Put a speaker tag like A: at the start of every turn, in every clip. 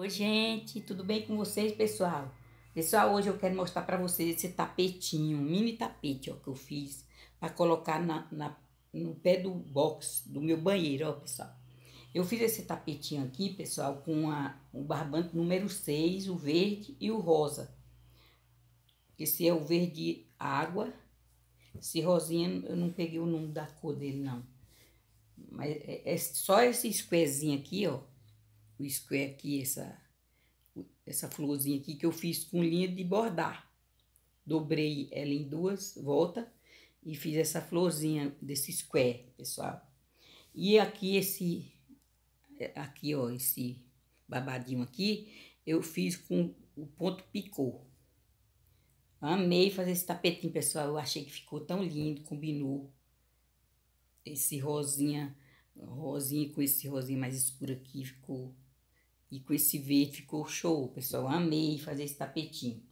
A: Oi, gente, tudo bem com vocês, pessoal? Pessoal, hoje eu quero mostrar para vocês esse tapetinho, um mini tapete, ó, que eu fiz para colocar na, na, no pé do box do meu banheiro, ó, pessoal. Eu fiz esse tapetinho aqui, pessoal, com a, o barbante número 6, o verde e o rosa. Esse é o verde água. Esse rosinha, eu não peguei o nome da cor dele, não. Mas é, é só esse squarezinho aqui, ó o square é aqui, essa, essa florzinha aqui que eu fiz com linha de bordar. Dobrei ela em duas voltas e fiz essa florzinha desse square, pessoal. E aqui esse, aqui ó, esse babadinho aqui, eu fiz com o ponto picô. Amei fazer esse tapetinho, pessoal. Eu achei que ficou tão lindo, combinou. Esse rosinha, rosinha com esse rosinha mais escuro aqui, ficou e com esse verde ficou show, pessoal. Amei fazer esse tapetinho.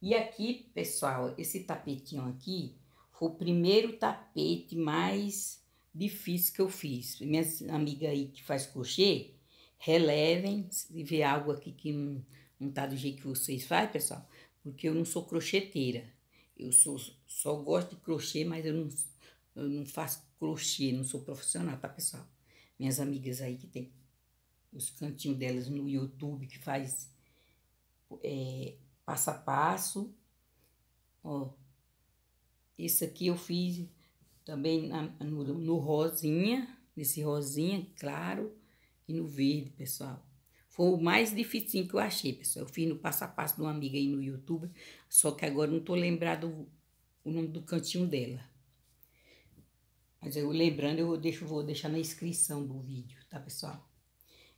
A: E aqui, pessoal, esse tapetinho aqui foi o primeiro tapete mais difícil que eu fiz. Minhas amigas aí que faz crochê, relevem se ver algo aqui que não, não tá do jeito que vocês fazem, pessoal. Porque eu não sou crocheteira. Eu sou, só gosto de crochê, mas eu não, eu não faço crochê, não sou profissional, tá, pessoal? Minhas amigas aí que tem os cantinhos delas no YouTube, que faz é, passo a passo. Ó, esse aqui eu fiz também na, no, no rosinha, nesse rosinha claro e no verde, pessoal. Foi o mais difícil que eu achei, pessoal. Eu fiz no passo a passo de uma amiga aí no YouTube, só que agora não tô lembrado o nome do cantinho dela. Mas eu lembrando, eu deixo, vou deixar na inscrição do vídeo, tá, pessoal?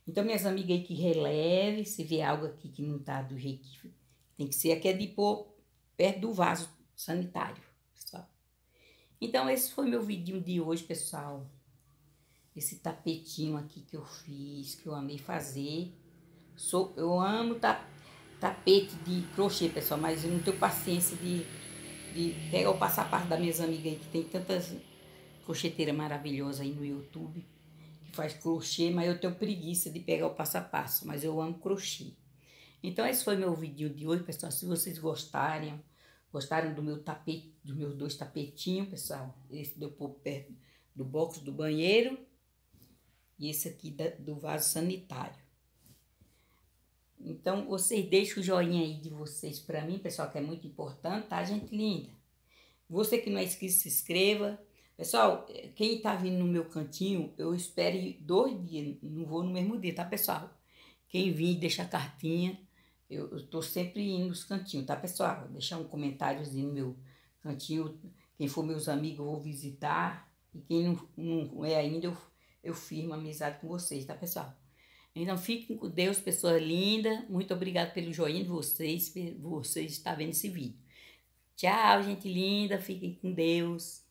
A: Então, minhas amigas aí que releve, se vê algo aqui que não tá do jeito que tem que ser, aqui é de pôr perto do vaso sanitário, pessoal. Então, esse foi meu vídeo de hoje, pessoal. Esse tapetinho aqui que eu fiz, que eu amei fazer. Sou, eu amo ta, tapete de crochê, pessoal, mas eu não tenho paciência de, de pegar o passaporte das minhas amigas aí, que tem tantas crocheteiras maravilhosas aí no YouTube que faz crochê, mas eu tenho preguiça de pegar o passo a passo, mas eu amo crochê. Então, esse foi meu vídeo de hoje, pessoal. Se vocês gostarem, gostaram do meu tapete, dos meus dois tapetinhos, pessoal. Esse deu por perto do box do banheiro e esse aqui da, do vaso sanitário. Então, vocês deixam o joinha aí de vocês para mim, pessoal, que é muito importante, tá, gente linda? Você que não é inscrito, se inscreva. Pessoal, é, quem está vindo no meu cantinho, eu espere dois dias, não vou no mesmo dia, tá, pessoal? Quem vir, deixa a cartinha, eu estou sempre indo nos cantinhos, tá, pessoal? Deixar um comentáriozinho no meu cantinho, quem for meus amigos, eu vou visitar, e quem não, não é ainda, eu, eu firmo amizade com vocês, tá, pessoal? Então, fiquem com Deus, pessoas linda, Muito obrigada pelo joinha de vocês, vocês estarem vendo esse vídeo. Tchau, gente linda. Fiquem com Deus.